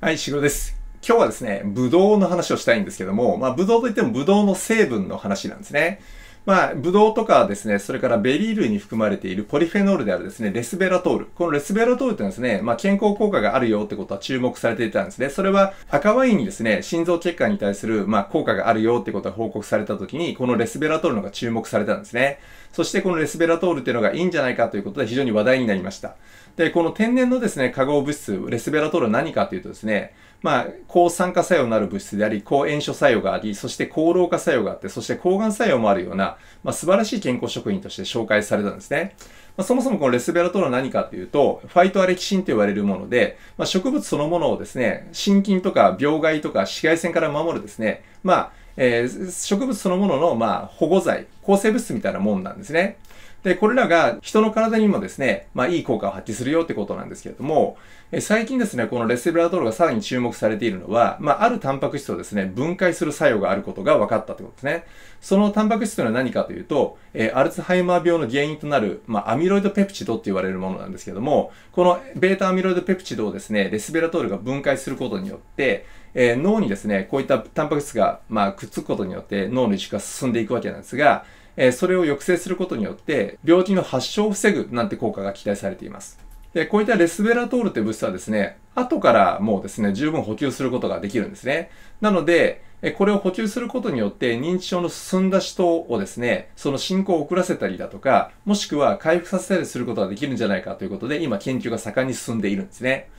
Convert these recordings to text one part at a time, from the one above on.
はい、しごです。今日はですね、ブドウの話をしたいんですけども、まあ、ブドウといってもブドウの成分の話なんですね。まあ、ブドウとかですね、それからベリー類に含まれているポリフェノールであるですね、レスベラトール。このレスベラトールってのはですね、まあ、健康効果があるよってことは注目されていたんですね。それは赤ワインにですね、心臓血管に対する、まあ、効果があるよってことが報告された時に、このレスベラトールのが注目されたんですね。そしてこのレスベラトールっていうのがいいんじゃないかということで非常に話題になりました。で、この天然のですね、化合物質、レスベラトールは何かというとですね、まあ、抗酸化作用のある物質であり、抗炎症作用があり、そして抗老化作用があって、そして抗がん作用もあるような、まあ、素晴らしい健康食品として紹介されたんですね。まあ、そもそもこのレスベラトロは何かというと、ファイトアレキシンと呼われるもので、まあ、植物そのものをですね、心筋とか病害とか紫外線から守るですね、まあ、えー、植物そのものの、まあ、保護剤、抗生物質みたいなもんなんですね。で、これらが人の体にもですね、まあいい効果を発揮するよってことなんですけれども、え最近ですね、このレセブラトールがさらに注目されているのは、まああるタンパク質をですね、分解する作用があることが分かったってことですね。そのタンパク質というのは何かというと、えアルツハイマー病の原因となる、まあアミロイドペプチドって言われるものなんですけども、このベータアミロイドペプチドをですね、レセブラトールが分解することによって、えー、脳にですね、こういったタンパク質が、まあ、くっつくことによって脳の萎縮が進んでいくわけなんですが、えそれを抑制することによって、病気の発症を防ぐなんて効果が期待されています。で、こういったレスベラトールって物質はですね、後からもうですね、十分補給することができるんですね。なので、これを補給することによって認知症の進んだ人をですね、その進行を遅らせたりだとか、もしくは回復させたりすることができるんじゃないかということで、今研究が盛んに進んでいるんですね。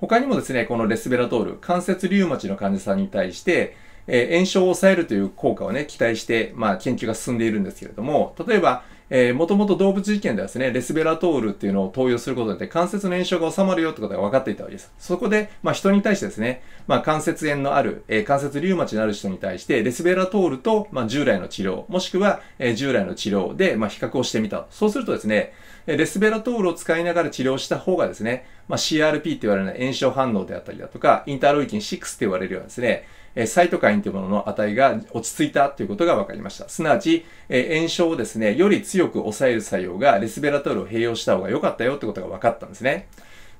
他にもですね、このレスベラトール、関節リウマチの患者さんに対して、えー、炎症を抑えるという効果をね、期待して、まあ、研究が進んでいるんですけれども、例えば、えー、もともと動物実験ではですね、レスベラトールっていうのを投与することで関節の炎症が治まるよってことが分かっていたわけです。そこで、まあ人に対してですね、まあ関節炎のある、えー、関節リウマチのある人に対して、レスベラトールと、まあ従来の治療、もしくは、えー、従来の治療で、まあ比較をしてみた。そうするとですね、レスベラトールを使いながら治療した方がですね、まあ、CRP って言われる炎症反応であったりだとか、インターロイキン6って言われるようなですね、えサイトカインというものの値が落ち着いたということが分かりました。すなわち、え炎症をですね、より強く抑える作用がレスベラトールを併用した方が良かったよってことが分かったんですね。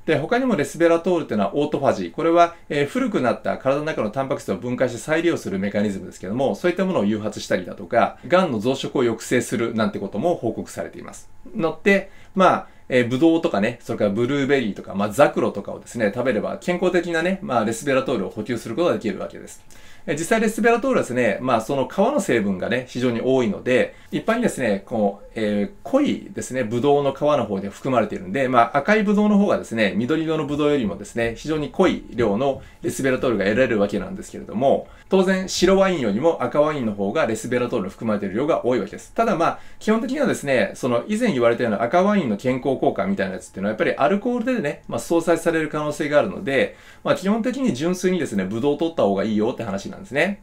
で、他にもレスベラトールというのはオートファジー。これは、えー、古くなった体の中のタンパク質を分解して再利用するメカニズムですけども、そういったものを誘発したりだとか、癌の増殖を抑制するなんてことも報告されています。のって、まあ、えー、ブドウとかね、それからブルーベリーとか、まあ、ザクロとかをですね、食べれば健康的なね、まあ、レスベラトールを補給することができるわけです。えー、実際レスベラトールはですね、まあ、その皮の成分がね、非常に多いので、一般にですね、こう、えー、濃いですね、ブドウの皮の方で含まれているんで、まあ、赤いブドウの方がですね、緑色のブドウよりもですね、非常に濃い量のレスベラトールが得られるわけなんですけれども、当然、白ワインよりも赤ワインの方がレスベラトール含まれている量が多いわけです。ただまあ、基本的にはですね、その以前言われたような赤ワインの健康効果みたいなやつっていうのはやっぱりアルコールでね、まあ、相殺される可能性があるので、まあ、基本的に純粋にですね、ブドウを取った方がいいよって話なんですね。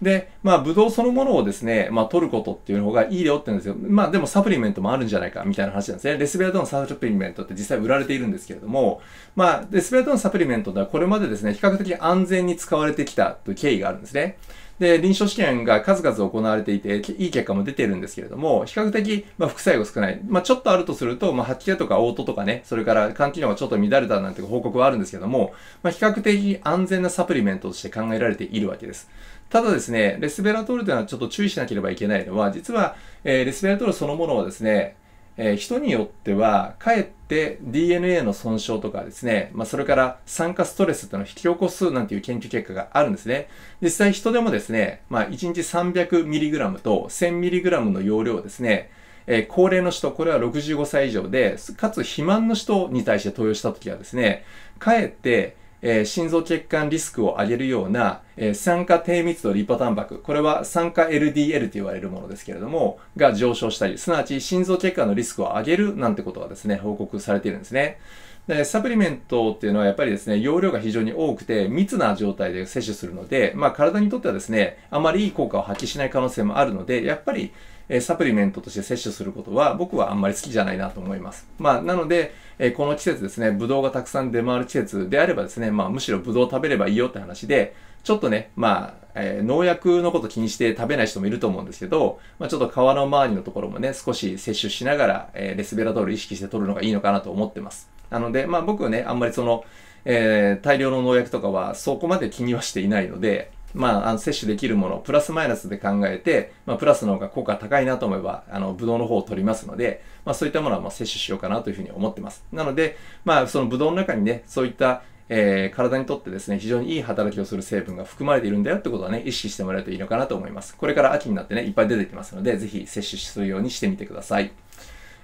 で、まあ、ブドウそのものをですね、まあ、取ることっていうのがいいよって言うんですよ。まあ、でもサプリメントもあるんじゃないか、みたいな話なんですね。レスベラドンサプリメントって実際売られているんですけれども、まあ、レスベアドンサプリメントではこれまでですね、比較的安全に使われてきたという経緯があるんですね。で、臨床試験が数々行われていて、いい結果も出てるんですけれども、比較的、まあ、副作用少ない。まあ、ちょっとあるとすると、まあ、吐き気とか嘔吐とかね、それから肝機能がちょっと乱れたなんて報告はあるんですけども、まあ、比較的安全なサプリメントとして考えられているわけです。ただですね、レスベラトールというのはちょっと注意しなければいけないのは、実は、えー、レスベラトールそのものはですね、えー、人によっては、かえって DNA の損傷とかですね、まあ、それから酸化ストレスというのを引き起こすなんていう研究結果があるんですね。実際人でもですね、まあ、1日 300mg と 1000mg の容量をですね、えー、高齢の人、これは65歳以上で、かつ肥満の人に対して投与したときはですね、かえってえー、心臓血管リスクを上げるような、えー、酸化低密度リポタンパク、これは酸化 LDL と言われるものですけれども、が上昇したり、すなわち心臓血管のリスクを上げるなんてことがですね、報告されているんですね。で、サプリメントっていうのはやっぱりですね、容量が非常に多くて密な状態で摂取するので、まあ体にとってはですね、あまりいい効果を発揮しない可能性もあるので、やっぱりえサプリメントとして摂取することは僕はあんまり好きじゃないなと思います。まあ、なので、えこの季節ですね、ブドウがたくさん出回る季節であればですね、まあ、むしろブドウ食べればいいよって話で、ちょっとね、まあ、えー、農薬のこと気にして食べない人もいると思うんですけど、まあ、ちょっと皮の周りのところもね、少し摂取しながら、えー、レスベラドール意識して取るのがいいのかなと思ってます。なので、まあ僕はね、あんまりその、えー、大量の農薬とかはそこまで気にはしていないので、まあ、あの摂取できるもの、プラスマイナスで考えて、まあ、プラスの方が効果高いなと思えば、あの、ブドウの方を取りますので、まあ、そういったものはまあ摂取しようかなというふうに思ってます。なので、まあ、そのブドウの中にね、そういった、えー、体にとってですね、非常にいい働きをする成分が含まれているんだよってことはね、意識してもらえるといいのかなと思います。これから秋になってね、いっぱい出てきますので、ぜひ摂取するようにしてみてください。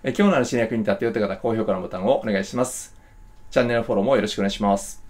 えー、今日の話に役に立ってよって方は高評価のボタンをお願いします。チャンネルフォローもよろしくお願いします。